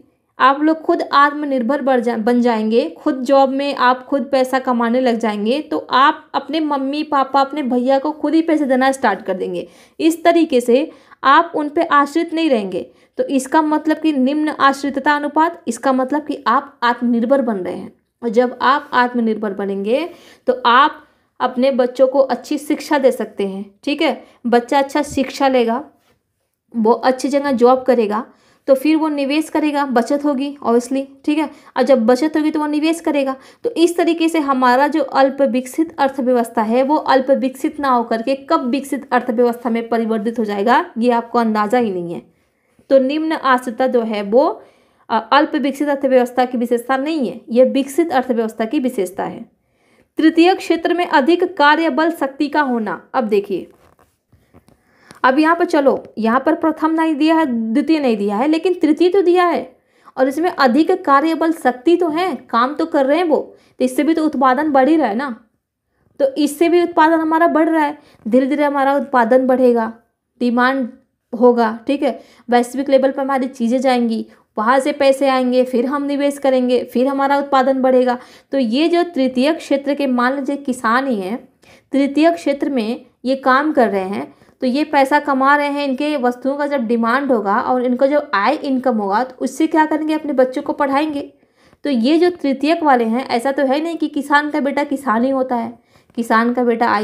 आप लोग खुद आत्मनिर्भर बढ़ जा बन जाएंगे खुद जॉब में आप खुद पैसा कमाने लग जाएंगे तो आप अपने मम्मी पापा अपने भैया को खुद ही पैसे देना स्टार्ट कर देंगे इस तरीके से आप उन पर आश्रित नहीं रहेंगे तो इसका मतलब कि निम्न आश्रितता अनुपात इसका मतलब कि आप आत्मनिर्भर बन रहे हैं और जब आप आत्मनिर्भर बनेंगे तो आप अपने बच्चों को अच्छी शिक्षा दे सकते हैं ठीक है बच्चा अच्छा शिक्षा लेगा वो अच्छी जगह जॉब करेगा तो फिर वो निवेश करेगा बचत होगी ऑब्वियसली ठीक है और जब बचत होगी तो वो निवेश करेगा तो इस तरीके से हमारा जो अल्प विकसित अर्थव्यवस्था है वो अल्प विकसित ना होकर के कब विकसित अर्थव्यवस्था में परिवर्तित हो जाएगा ये आपको अंदाजा ही नहीं है तो निम्न आश्रिता जो है वो अल्प विकसित अर्थव्यवस्था की विशेषता नहीं है यह विकसित अर्थव्यवस्था की विशेषता है तृतीय क्षेत्र में अधिक कार्यबल शक्ति का होना अब देखिए अब यहाँ पर चलो यहाँ पर प्रथम नहीं दिया है द्वितीय नहीं दिया है लेकिन तृतीय तो दिया है और इसमें अधिक कार्यबल शक्ति तो है काम तो कर रहे हैं वो तो इससे भी तो उत्पादन बढ़ ही रहा है ना तो इससे भी उत्पादन हमारा बढ़ रहा है धीरे धीरे हमारा उत्पादन बढ़ेगा डिमांड होगा ठीक है वैश्विक लेवल पर हमारी चीज़ें जाएंगी वहाँ से पैसे आएंगे फिर हम निवेश करेंगे फिर हमारा उत्पादन बढ़ेगा तो ये जो तृतीय क्षेत्र के मान लीजिए किसान ही हैं तृतीय क्षेत्र में ये काम कर रहे हैं तो ये पैसा कमा रहे हैं इनके वस्तुओं का जब डिमांड होगा और इनका जब आय इनकम होगा तो उससे क्या करेंगे अपने बच्चों को पढ़ाएंगे तो ये जो तृतीयक वाले हैं ऐसा तो है नहीं कि किसान का बेटा किसान ही होता है किसान का बेटा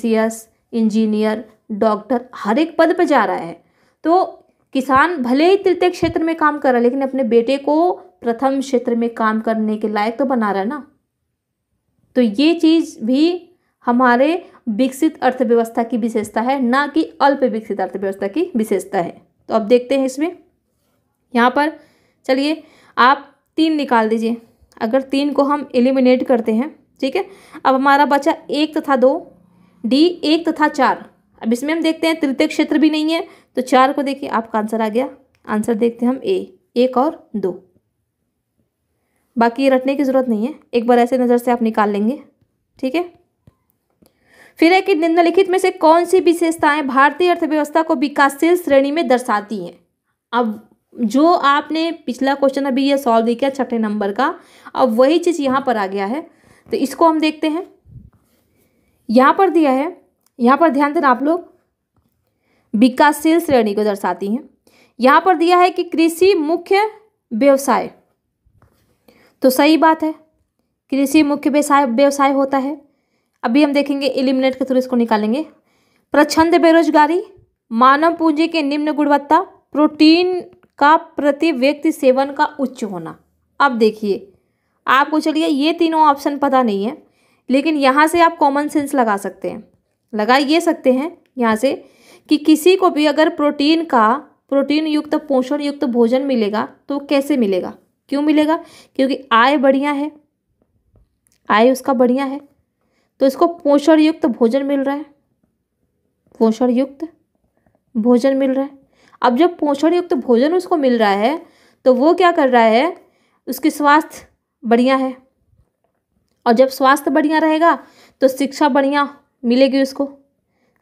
सी एस इंजीनियर डॉक्टर हर एक पद पर जा रहा है तो किसान भले ही तृतीय क्षेत्र में काम कर रहा है लेकिन अपने बेटे को प्रथम क्षेत्र में काम करने के लायक तो बना रहा है ना तो ये चीज़ भी हमारे विकसित अर्थव्यवस्था की विशेषता है ना कि अल्प विकसित अर्थव्यवस्था की विशेषता है तो अब देखते हैं इसमें यहाँ पर चलिए आप तीन निकाल दीजिए अगर तीन को हम एलिमिनेट करते हैं ठीक है अब हमारा बचा एक तथा दो डी एक तथा चार अब इसमें हम देखते हैं तृतीय क्षेत्र भी नहीं है तो चार को देखिए आपका आंसर आ गया आंसर देखते हैं हम ए एक और दो बाकी रटने की ज़रूरत नहीं है एक बार ऐसे नज़र से आप निकाल लेंगे ठीक है फिर है कि निम्नलिखित में से कौन सी विशेषताएं भारतीय अर्थव्यवस्था को विकासशील श्रेणी में दर्शाती हैं अब जो आपने पिछला क्वेश्चन अभी यह सॉल्व किया छठे नंबर का अब वही चीज़ यहाँ पर आ गया है तो इसको हम देखते हैं यहाँ पर दिया है यहाँ पर ध्यान देना आप लोग विकासशील श्रेणी को दर्शाती हैं यहाँ पर दिया है कि कृषि मुख्य व्यवसाय तो सही बात है कृषि मुख्य व्यवसाय व्यवसाय होता है अभी हम देखेंगे एलिमिनेट के थ्रू इसको निकालेंगे प्रछंद बेरोजगारी मानव पूंजी के निम्न गुणवत्ता प्रोटीन का प्रति व्यक्ति सेवन का उच्च होना अब देखिए आपको चलिए ये तीनों ऑप्शन पता नहीं है लेकिन यहाँ से आप कॉमन सेंस लगा सकते हैं लगा ये सकते हैं यहाँ से कि किसी को भी अगर प्रोटीन का प्रोटीन युक्त पोषण युक्त भोजन मिलेगा तो कैसे मिलेगा क्यों मिलेगा क्योंकि आय बढ़िया है आय उसका बढ़िया है तो इसको पोषण युक्त भोजन मिल रहा है पोषण युक्त भोजन मिल रहा है अब जब पोषण युक्त भोजन उसको मिल रहा है तो वो क्या कर रहा है उसके स्वास्थ्य बढ़िया है और जब स्वास्थ्य बढ़िया रहेगा तो शिक्षा बढ़िया मिलेगी उसको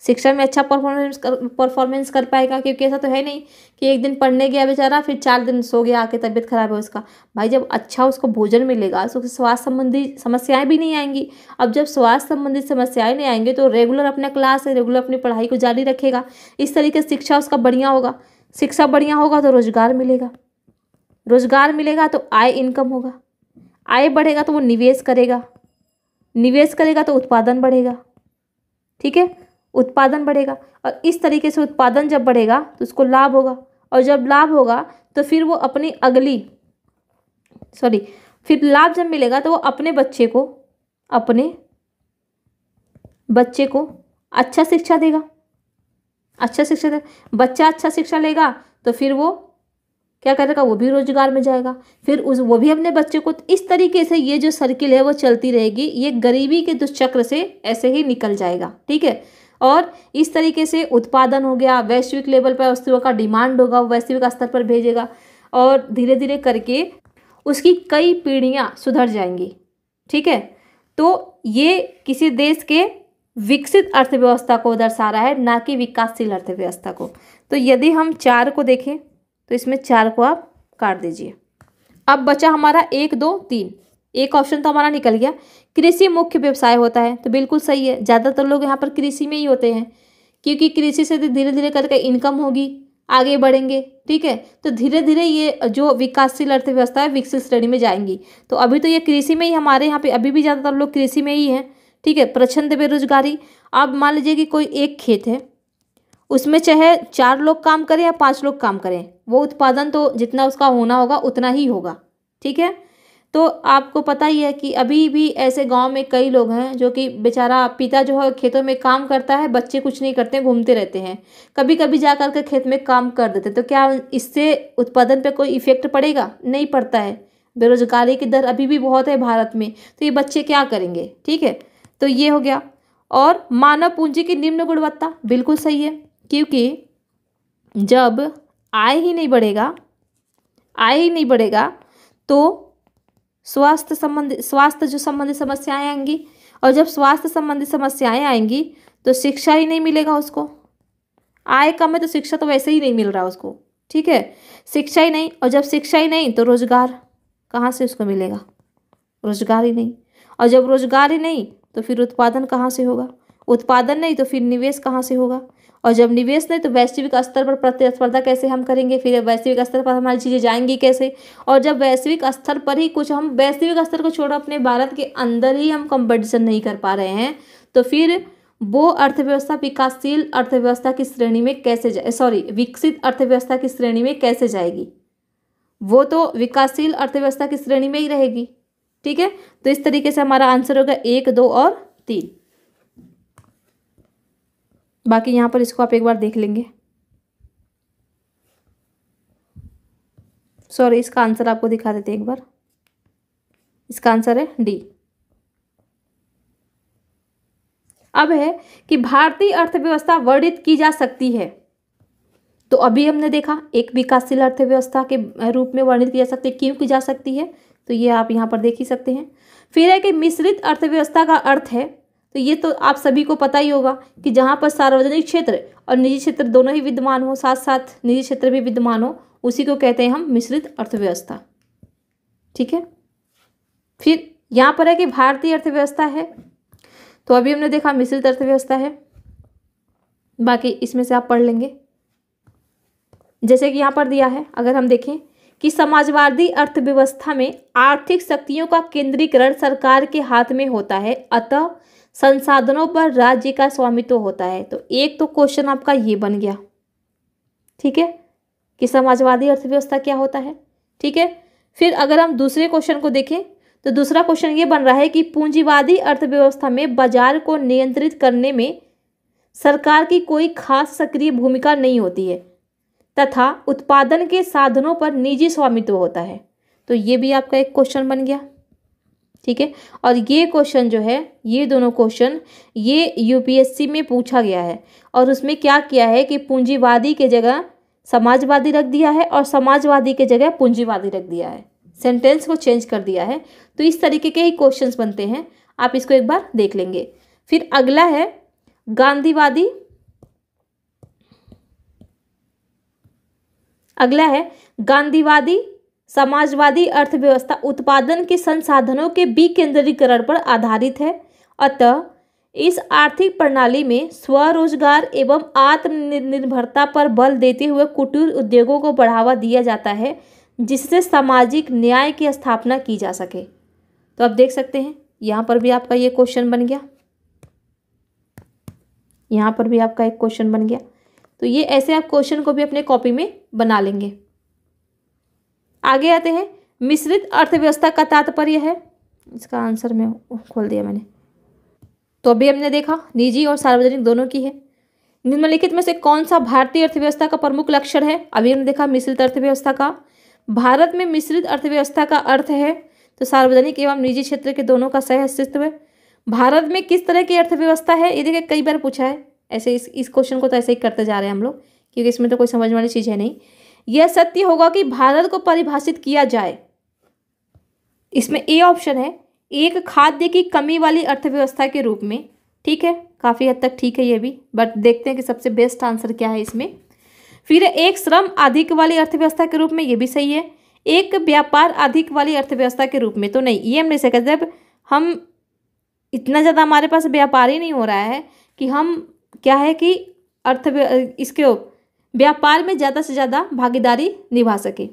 शिक्षा में अच्छा परफॉर्मेंस कर परफॉर्मेंस कर पाएगा क्योंकि ऐसा तो है नहीं कि एक दिन पढ़ने गया बेचारा फिर चार दिन सो गया आके तबीयत खराब है उसका भाई जब अच्छा उसको भोजन मिलेगा तो स्वास्थ्य संबंधी समस्याएं भी नहीं आएंगी अब जब स्वास्थ्य संबंधी समस्याएं नहीं आएंगी तो रेगुलर अपना क्लास है रेगुलर अपनी पढ़ाई को जारी रखेगा इस तरीके से शिक्षा उसका बढ़िया होगा शिक्षा बढ़िया होगा तो रोजगार मिलेगा रोजगार मिलेगा तो आय इनकम होगा आय बढ़ेगा तो वो निवेश करेगा निवेश करेगा तो उत्पादन बढ़ेगा ठीक है उत्पादन बढ़ेगा और इस तरीके से उत्पादन जब बढ़ेगा तो उसको लाभ होगा और जब लाभ होगा तो फिर वो अपनी अगली सॉरी फिर लाभ जब मिलेगा तो वो अपने बच्चे को अपने बच्चे को अच्छा शिक्षा देगा अच्छा शिक्षा देगा बच्चा अच्छा शिक्षा लेगा तो फिर वो क्या करेगा वो भी रोजगार में जाएगा फिर उस वो भी अपने बच्चे को तो इस तरीके से ये जो सर्किल है वो चलती रहेगी ये गरीबी के दुष्चक्र से ऐसे ही निकल जाएगा ठीक है और इस तरीके से उत्पादन हो गया वैश्विक लेवल पर वस्तुओं का डिमांड होगा वैश्विक स्तर पर भेजेगा और धीरे धीरे करके उसकी कई पीढ़ियाँ सुधर जाएंगी ठीक है तो ये किसी देश के विकसित अर्थव्यवस्था को दर्शा रहा है ना कि विकासशील अर्थव्यवस्था को तो यदि हम चार को देखें तो इसमें चार को आप काट दीजिए अब बचा हमारा एक दो तीन एक ऑप्शन तो हमारा निकल गया कृषि मुख्य व्यवसाय होता है तो बिल्कुल सही है ज़्यादातर लोग यहाँ पर कृषि में ही होते हैं क्योंकि कृषि से तो धीरे धीरे करके इनकम होगी आगे बढ़ेंगे ठीक है तो धीरे धीरे ये जो विकासशील अर्थव्यवस्था है विकसित श्रेणी में जाएंगी तो अभी तो ये कृषि में ही हमारे यहाँ पे अभी भी ज़्यादातर लोग कृषि में ही हैं ठीक है प्रचंड बेरोजगारी अब मान लीजिए कि कोई एक खेत है उसमें चाहे चार लोग काम करें या पाँच लोग काम करें वो उत्पादन तो जितना उसका होना होगा उतना ही होगा ठीक है तो आपको पता ही है कि अभी भी ऐसे गांव में कई लोग हैं जो कि बेचारा पिता जो है खेतों में काम करता है बच्चे कुछ नहीं करते घूमते रहते हैं कभी कभी जा कर खेत में काम कर देते तो क्या इससे उत्पादन पर कोई इफेक्ट पड़ेगा नहीं पड़ता है बेरोजगारी की दर अभी भी बहुत है भारत में तो ये बच्चे क्या करेंगे ठीक है तो ये हो गया और मानव पूंजी की निम्न गुणवत्ता बिल्कुल सही है क्योंकि जब आय ही नहीं बढ़ेगा आय ही नहीं बढ़ेगा तो स्वास्थ्य संबंधी स्वास्थ्य जो संबंधित समस्याएं आएंगी और जब स्वास्थ्य संबंधी समस्याएं आएंगी तो शिक्षा ही नहीं मिलेगा उसको आय कम है तो शिक्षा तो वैसे ही नहीं मिल रहा उसको ठीक है शिक्षा ही नहीं और जब शिक्षा ही नहीं तो रोजगार कहाँ से उसको मिलेगा रोजगार ही नहीं और जब रोजगार ही नहीं तो फिर उत्पादन कहाँ से होगा उत्पादन नहीं तो फिर निवेश कहाँ से होगा और जब निवेश नहीं तो वैश्विक स्तर पर प्रतिस्पर्धा कैसे हम करेंगे फिर वैश्विक स्तर पर हमारी चीज़ें जाएंगी कैसे और जब वैश्विक स्तर पर ही कुछ हम वैश्विक स्तर को छोड़ अपने भारत के अंदर ही हम कंपटीशन नहीं कर पा रहे हैं तो फिर वो अर्थव्यवस्था विकासशील अर्थव्यवस्था की श्रेणी में कैसे जाए सॉरी विकसित अर्थव्यवस्था की श्रेणी में कैसे जाएगी वो तो विकासशील अर्थव्यवस्था की श्रेणी में ही रहेगी ठीक है तो इस तरीके से हमारा आंसर होगा एक दो और तीन बाकी यहाँ पर इसको आप एक बार देख लेंगे सॉरी इसका आंसर आपको दिखा देते हैं एक बार इसका आंसर है डी अब है कि भारतीय अर्थव्यवस्था वर्णित की जा सकती है तो अभी हमने देखा एक विकासशील अर्थव्यवस्था के रूप में वर्णित की जा सकती है क्यों की जा सकती है तो ये आप यहाँ पर देख ही सकते हैं फिर है कि मिश्रित अर्थव्यवस्था का अर्थ है तो ये तो आप सभी को पता ही होगा कि जहाँ पर सार्वजनिक क्षेत्र और निजी क्षेत्र दोनों ही विद्यमान हो साथ साथ निजी क्षेत्र भी विद्यमान हो उसी को कहते हैं हम मिश्रित अर्थव्यवस्था ठीक है फिर यहाँ पर है कि भारतीय अर्थव्यवस्था है तो अभी हमने देखा मिश्रित अर्थव्यवस्था है बाकी इसमें से आप पढ़ लेंगे जैसे कि यहाँ पर दिया है अगर हम देखें कि समाजवादी अर्थव्यवस्था में आर्थिक शक्तियों का केंद्रीकरण सरकार के हाथ में होता है अतः संसाधनों पर राज्य का स्वामित्व तो होता है तो एक तो क्वेश्चन आपका ये बन गया ठीक है कि समाजवादी अर्थव्यवस्था क्या होता है ठीक है फिर अगर हम दूसरे क्वेश्चन को देखें तो दूसरा क्वेश्चन ये बन रहा है कि पूंजीवादी अर्थव्यवस्था में बाजार को नियंत्रित करने में सरकार की कोई खास सक्रिय भूमिका नहीं होती है तथा उत्पादन के साधनों पर निजी स्वामित्व होता है तो ये भी आपका एक क्वेश्चन बन गया ठीक है और ये क्वेश्चन जो है ये दोनों क्वेश्चन ये यूपीएससी में पूछा गया है और उसमें क्या किया है कि पूंजीवादी के जगह समाजवादी रख दिया है और समाजवादी के जगह पूंजीवादी रख दिया है सेंटेंस को चेंज कर दिया है तो इस तरीके के ही क्वेश्चन बनते हैं आप इसको एक बार देख लेंगे फिर अगला है गांधीवादी अगला है गांधीवादी समाजवादी अर्थव्यवस्था उत्पादन के संसाधनों के विकेंद्रीकरण पर आधारित है अतः इस आर्थिक प्रणाली में स्वरोजगार एवं आत्मनिर्भरता पर बल देते हुए कुटीर उद्योगों को बढ़ावा दिया जाता है जिससे सामाजिक न्याय की स्थापना की जा सके तो आप देख सकते हैं यहाँ पर भी आपका ये क्वेश्चन बन गया यहाँ पर भी आपका एक क्वेश्चन बन गया तो ये ऐसे आप क्वेश्चन को भी अपने कॉपी में बना लेंगे आगे आते हैं मिश्रित अर्थव्यवस्था का तात्पर्य है इसका आंसर मैं खोल दिया मैंने तो अभी हमने देखा निजी और सार्वजनिक दोनों की है निम्नलिखित में से कौन सा भारतीय अर्थव्यवस्था का प्रमुख लक्षण है अभी हमने देखा मिश्रित अर्थव्यवस्था का भारत में मिश्रित अर्थव्यवस्था का अर्थ है तो सार्वजनिक एवं निजी क्षेत्र के दोनों का सह अस्तित्व है भारत में किस तरह की अर्थव्यवस्था है ये देखिए कई बार पूछा है ऐसे इस इस क्वेश्चन को तो ऐसे ही करते जा रहे हैं हम लोग क्योंकि इसमें तो कोई समझ वाली चीज़ है नहीं यह सत्य होगा कि भारत को परिभाषित किया जाए इसमें ए ऑप्शन है एक खाद्य की कमी वाली अर्थव्यवस्था के रूप में ठीक है काफ़ी हद तक ठीक है ये भी बट देखते हैं कि सबसे बेस्ट आंसर क्या है इसमें फिर एक श्रम अधिक वाली अर्थव्यवस्था के रूप में ये भी सही है एक व्यापार अधिक वाली अर्थव्यवस्था के रूप में तो नहीं ये हम नहीं सकते जब हम इतना ज़्यादा हमारे पास व्यापार ही नहीं हो रहा है कि हम क्या है कि अर्थव्य इसके व्यापार में ज़्यादा से ज़्यादा भागीदारी निभा सके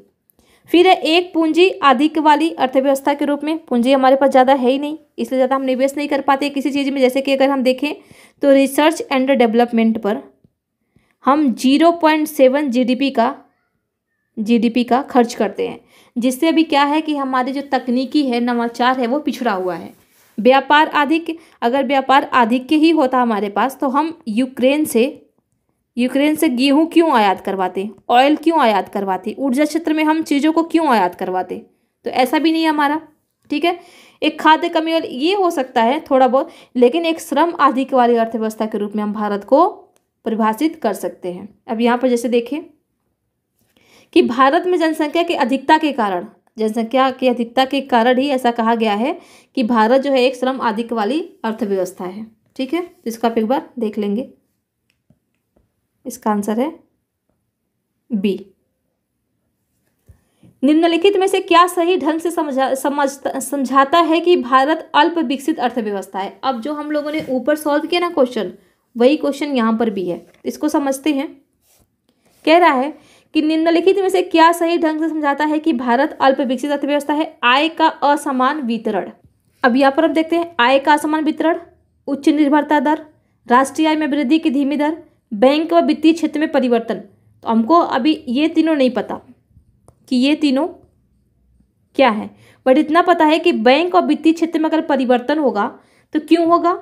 फिर है एक पूंजी अधिक वाली अर्थव्यवस्था के रूप में पूंजी हमारे पास ज़्यादा है ही नहीं इसलिए ज़्यादा हम निवेश नहीं कर पाते किसी चीज़ में जैसे कि अगर हम देखें तो रिसर्च एंड डेवलपमेंट पर हम जीरो पॉइंट सेवन जी का जीडीपी का खर्च करते हैं जिससे अभी क्या है कि हमारे जो तकनीकी है नवाचार है वो पिछड़ा हुआ है व्यापार अधिक अगर व्यापार अधिक के ही होता हमारे पास तो हम यूक्रेन से यूक्रेन से गेहूँ क्यों आयात करवाते ऑयल क्यों आयात करवाते ऊर्जा क्षेत्र में हम चीज़ों को क्यों आयात करवाते तो ऐसा भी नहीं है हमारा ठीक है एक खाद्य कमी और ये हो सकता है थोड़ा बहुत लेकिन एक श्रम आधिक वाली अर्थव्यवस्था के रूप में हम भारत को परिभाषित कर सकते हैं अब यहाँ पर जैसे देखें कि भारत में जनसंख्या की अधिकता के कारण जनसंख्या की अधिकता के कारण ही ऐसा कहा गया है कि भारत जो है एक श्रम आधिक वाली अर्थव्यवस्था है ठीक है तो इसको आप एक बार देख लेंगे इसका आंसर है बी निम्नलिखित में से क्या सही ढंग से समझा समझ समझाता है कि भारत अल्प विकसित अर्थव्यवस्था है अब जो हम लोगों ने ऊपर सॉल्व किया ना क्वेश्चन वही क्वेश्चन यहाँ पर भी है इसको समझते हैं कह रहा है कि निम्नलिखित में से क्या सही ढंग से समझाता है कि भारत अल्प विकसित अर्थव्यवस्था है आय का असमान वितरण अब यहाँ पर हम देखते हैं आय का असमान वितरण उच्च निर्भरता दर राष्ट्रीय आय में वृद्धि की धीमी दर बैंक व वित्तीय क्षेत्र में परिवर्तन तो हमको अभी ये तीनों नहीं पता कि ये तीनों क्या है बट इतना पता है कि बैंक और वित्तीय क्षेत्र में अगर परिवर्तन होगा तो क्यों होगा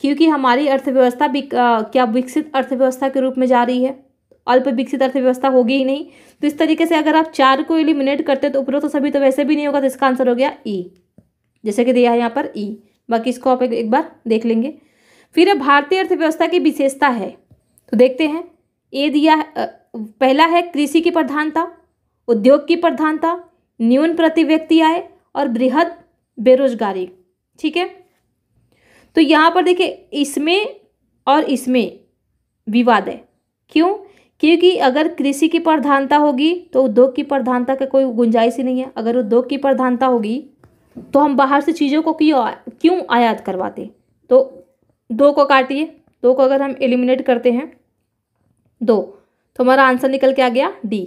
क्योंकि हमारी अर्थव्यवस्था भी क्या विकसित अर्थव्यवस्था के रूप में जा रही है अल्प विकसित अर्थव्यवस्था होगी ही नहीं तो इस तरीके से अगर आप चार को एलिमिनेट करते तो उपरोक्त तो सभी तो वैसे भी नहीं होगा तो इसका आंसर हो गया ई e। जैसे कि दिया है यहाँ पर ई e। बाकी इसको आप एक, एक बार देख लेंगे फिर भारतीय अर्थव्यवस्था की विशेषता है तो देखते हैं ए दिया पहला है कृषि की प्रधानता उद्योग की प्रधानता न्यून प्रति व्यक्ति आय और बृहद बेरोजगारी ठीक है तो यहाँ पर देखिए इसमें और इसमें विवाद है क्यों क्योंकि अगर कृषि की प्रधानता होगी तो उद्योग की प्रधानता का कोई गुंजाइश ही नहीं है अगर उद्योग की प्रधानता होगी तो हम बाहर से चीज़ों को क्यों क्यों आयात करवाते तो दो को काटिए दो को अगर हम एलिमिनेट करते हैं दो तो हमारा आंसर निकल के आ गया डी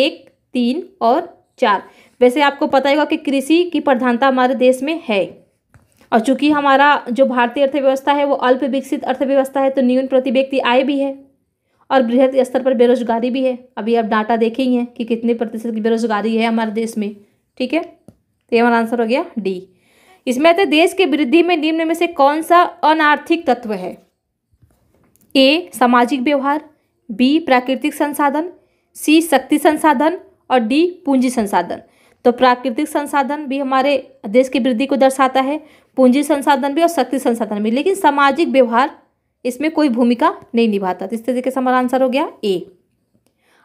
एक तीन और चार वैसे आपको पता ही होगा कि कृषि की प्रधानता हमारे देश में है और चूंकि हमारा जो भारतीय अर्थव्यवस्था है वो अल्प विकसित अर्थव्यवस्था है तो न्यून प्रति व्यक्ति आय भी है और बृहद स्तर पर बेरोजगारी भी है अभी आप डाटा देखे ही हैं कि कितने प्रतिशत की बेरोजगारी है हमारे देश में ठीक है तो ये हमारा आंसर हो गया डी इसमें आते देश की वृद्धि में निम्न में से कौन सा अनार्थिक तत्व है ए सामाजिक व्यवहार बी प्राकृतिक संसाधन सी शक्ति संसाधन और डी पूंजी संसाधन तो प्राकृतिक संसाधन भी हमारे देश की वृद्धि को दर्शाता है पूंजी संसाधन भी और शक्ति संसाधन भी लेकिन सामाजिक व्यवहार इसमें कोई भूमिका नहीं निभाता तो इस तरीके से हमारा आंसर हो गया ए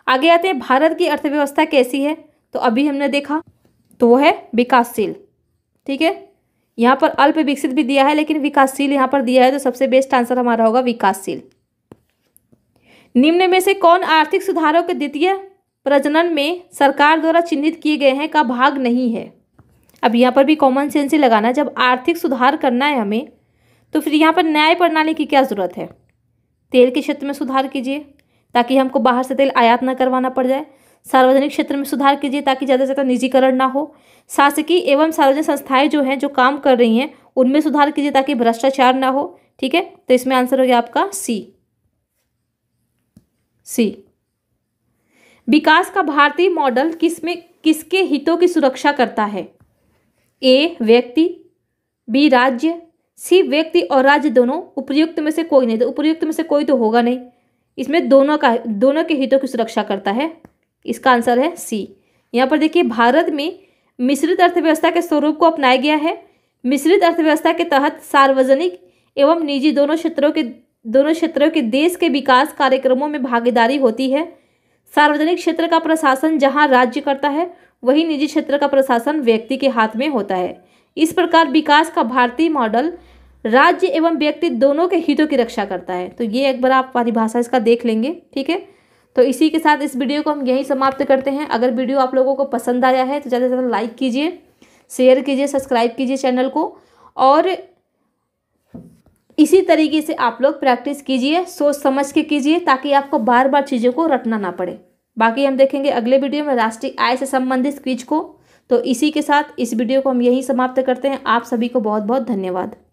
आगे आते हैं भारत की अर्थव्यवस्था कैसी है तो अभी हमने देखा तो वो है विकासशील ठीक है यहाँ पर अल्प विकसित भी दिया है लेकिन विकासशील यहाँ पर दिया है तो सबसे बेस्ट आंसर हमारा होगा विकासशील निम्न में से कौन आर्थिक सुधारों के द्वितीय प्रजनन में सरकार द्वारा चिन्हित किए गए हैं का भाग नहीं है अब यहाँ पर भी कॉमन सेंस ही लगाना जब आर्थिक सुधार करना है हमें तो फिर यहाँ पर न्याय प्रणाली की क्या ज़रूरत है तेल के क्षेत्र में सुधार कीजिए ताकि हमको बाहर से तेल आयात न करवाना पड़ जाए सार्वजनिक क्षेत्र में सुधार कीजिए ताकि ज़्यादा से ज़्यादा निजीकरण ना हो शासकीय एवं सार्वजनिक संस्थाएं जो हैं जो काम कर रही हैं उनमें सुधार कीजिए ताकि भ्रष्टाचार ना हो ठीक है तो इसमें आंसर हो गया आपका सी सी विकास का भारतीय मॉडल किसमें किसके हितों की सुरक्षा करता है ए व्यक्ति बी राज्य सी व्यक्ति और राज्य दोनों उपयुक्त में से कोई नहीं तो उपयुक्त में से कोई तो होगा नहीं इसमें दोनों का दोनों के हितों की सुरक्षा करता है इसका आंसर है सी यहाँ पर देखिए भारत में मिश्रित अर्थव्यवस्था के स्वरूप को अपनाया गया है मिश्रित अर्थव्यवस्था के तहत सार्वजनिक एवं निजी दोनों क्षेत्रों के दोनों क्षेत्रों के देश के विकास कार्यक्रमों में भागीदारी होती है सार्वजनिक क्षेत्र का प्रशासन जहां राज्य करता है वही निजी क्षेत्र का प्रशासन व्यक्ति के हाथ में होता है इस प्रकार विकास का भारतीय मॉडल राज्य एवं व्यक्ति दोनों के हितों की रक्षा करता है तो ये एक बार आप परिभाषा इसका देख लेंगे ठीक है तो इसी के साथ इस वीडियो को हम यहीं समाप्त करते हैं अगर वीडियो आप लोगों को पसंद आया है तो ज़्यादा से ज़्यादा लाइक कीजिए शेयर कीजिए सब्सक्राइब कीजिए चैनल को और इसी तरीके से आप लोग प्रैक्टिस कीजिए सोच समझ के कीजिए ताकि आपको बार बार चीज़ों को रटना ना पड़े बाकी हम देखेंगे अगले वीडियो में राष्ट्रीय आय से संबंधित क्विज को तो इसी के साथ इस वीडियो को हम यहीं समाप्त करते हैं आप सभी को बहुत बहुत धन्यवाद